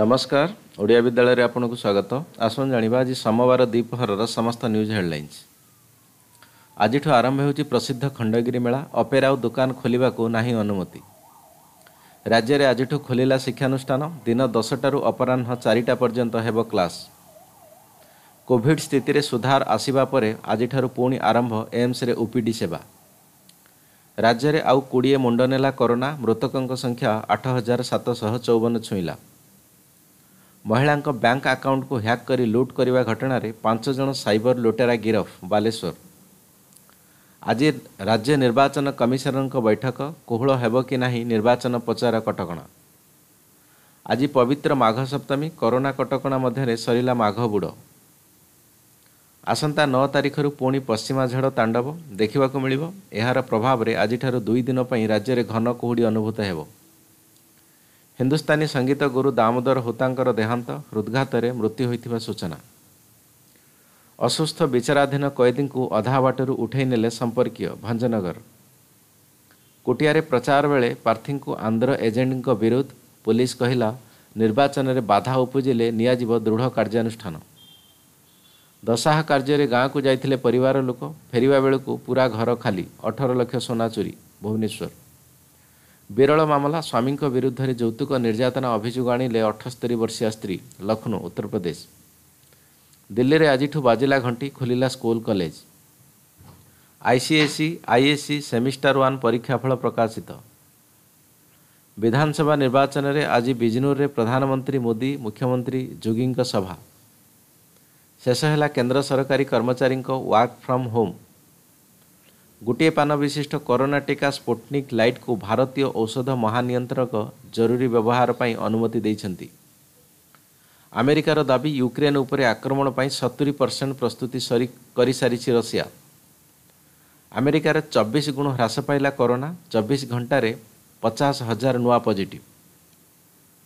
ନମସ୍କାର ଓଡ଼ିଆ ବିଦ୍ୟାଳୟରେ ଆପଣଙ୍କୁ ସ୍ୱାଗତ ଆସନ୍ତୁ ଜାଣିବା ଆଜି ସୋମବାର ଦ୍ୱିପହରର ସମସ୍ତ ନ୍ୟୁଜ୍ ହେଡ଼ଲାଇନ୍ସ ଆଜିଠୁ ଆରମ୍ଭ ହେଉଛି ପ୍ରସିଦ୍ଧ ଖଣ୍ଡଗିରି ମେଳା ଅପେରା ଆଉ ଦୋକାନ ଖୋଲିବାକୁ ନାହିଁ ଅନୁମତି ରାଜ୍ୟରେ ଆଜିଠୁ ଖୋଲିଲା ଶିକ୍ଷାନୁଷ୍ଠାନ ଦିନ ଦଶଟାରୁ ଅପରାହ୍ନ ଚାରିଟା ପର୍ଯ୍ୟନ୍ତ ହେବ କ୍ଲାସ୍ କୋଭିଡ୍ ସ୍ଥିତିରେ ସୁଧାର ଆସିବା ପରେ ଆଜିଠାରୁ ପୁଣି ଆରମ୍ଭ ଏମ୍ସରେ ଓପିଡ଼ି ସେବା ରାଜ୍ୟରେ ଆଉ କୋଡ଼ିଏ ମୁଣ୍ଡ ନେଲା କରୋନା ମୃତକଙ୍କ ସଂଖ୍ୟା ଆଠ ହଜାର ସାତଶହ ଚଉବନ ଛୁଇଁଲା ମହିଳାଙ୍କ ବ୍ୟାଙ୍କ ଆକାଉଣ୍ଟକୁ ହ୍ୟାକ୍ କରି ଲୁଟ୍ କରିବା ଘଟଣାରେ ପାଞ୍ଚ ଜଣ ସାଇବର ଲୁଟେରା ଗିରଫ ବାଲେଶ୍ୱର ଆଜି ରାଜ୍ୟ ନିର୍ବାଚନ କମିଶନରଙ୍କ ବୈଠକ କୋହଳ ହେବ କି ନାହିଁ ନିର୍ବାଚନ ପ୍ରଚାର କଟକଣା ଆଜି ପବିତ୍ର ମାଘ ସପ୍ତମୀ କରୋନା କଟକଣା ମଧ୍ୟରେ ସରିଲା ମାଘ ବୁଡ଼ ଆସନ୍ତା ନଅ ତାରିଖରୁ ପୁଣି ପଶ୍ଚିମା ଝଡ଼ ତାଣ୍ଡବ ଦେଖିବାକୁ ମିଳିବ ଏହାର ପ୍ରଭାବରେ ଆଜିଠାରୁ ଦୁଇ ଦିନ ପାଇଁ ରାଜ୍ୟରେ ଘନ କୁହୁଡ଼ି ଅନୁଭୂତ ହେବ ହିନ୍ଦୁସ୍ତାନୀ ସଙ୍ଗୀତ ଗୁରୁ ଦାମୋଦର ହୁତାଙ୍କର ଦେହାନ୍ତ ହୃଦ୍ଘାତରେ ମୃତ୍ୟୁ ହୋଇଥିବା ସୂଚନା ଅସୁସ୍ଥ ବିଚାରାଧୀନ କଏଦୀଙ୍କୁ ଅଧା ବାଟରୁ ଉଠାଇ ନେଲେ ସମ୍ପର୍କୀୟ ଭଞ୍ଜନଗର କୋଟିଆରେ ପ୍ରଚାର ବେଳେ ପ୍ରାର୍ଥୀଙ୍କୁ ଆନ୍ଧ୍ର ଏଜେଣ୍ଟଙ୍କ ବିରୁଦ୍ଧ ପୁଲିସ୍ କହିଲା ନିର୍ବାଚନରେ ବାଧା ଉପୁଜିଲେ ନିଆଯିବ ଦୃଢ଼ କାର୍ଯ୍ୟାନୁଷ୍ଠାନ ଦଶାହା କାର୍ଯ୍ୟରେ ଗାଁକୁ ଯାଇଥିଲେ ପରିବାର ଲୋକ ଫେରିବା ବେଳକୁ ପୁରା ଘର ଖାଲି ଅଠର ଲକ୍ଷ ସୁନା ଚୋରି ଭୁବନେଶ୍ୱର ବିରଳ ମାମଲା ସ୍ୱାମୀଙ୍କ ବିରୁଦ୍ଧରେ ଯୌତୁକ ନିର୍ଯାତନା ଅଭିଯୋଗ ଆଣିଲେ ଅଠସ୍ତରୀ ବର୍ଷୀୟା ସ୍ତ୍ରୀ ଲକ୍ଷ୍ନୌ ଉତ୍ତରପ୍ରଦେଶ ଦିଲ୍ଲୀରେ ଆଜିଠୁ ବାଜିଲା ଘଣ୍ଟି ଖୋଲିଲା school college ICSE ISC semester one ପରୀକ୍ଷାଫଳ ପ୍ରକାଶିତ ବିଧାନସଭା ନିର୍ବାଚନରେ ଆଜି ବିଜନୁରରେ ପ୍ରଧାନମନ୍ତ୍ରୀ ମୋଦି ମୁଖ୍ୟମନ୍ତ୍ରୀ ଯୋଗୀଙ୍କ ସଭା ଶେଷ ହେଲା କେନ୍ଦ୍ର ସରକାରୀ କର୍ମଚାରୀଙ୍କ ୱାର୍କ ଫ୍ରମ୍ ହୋମ୍ गोटे पान विशिष्ट टीका टी लाइट को भारतीय औषध महानियन्त्रक जरुरी व्यवहार पनि अनुमति दिन्छ अमेरिक्र दाबी युक्रेन उपरे आक्रमण पनि सतुरी पर्सेन्ट प्रस्तुति गरिसिया अमेरिक्र चबिस गुण ह्रास पला करोना चौबिस घन्टा पचास हजार नुआ नजिट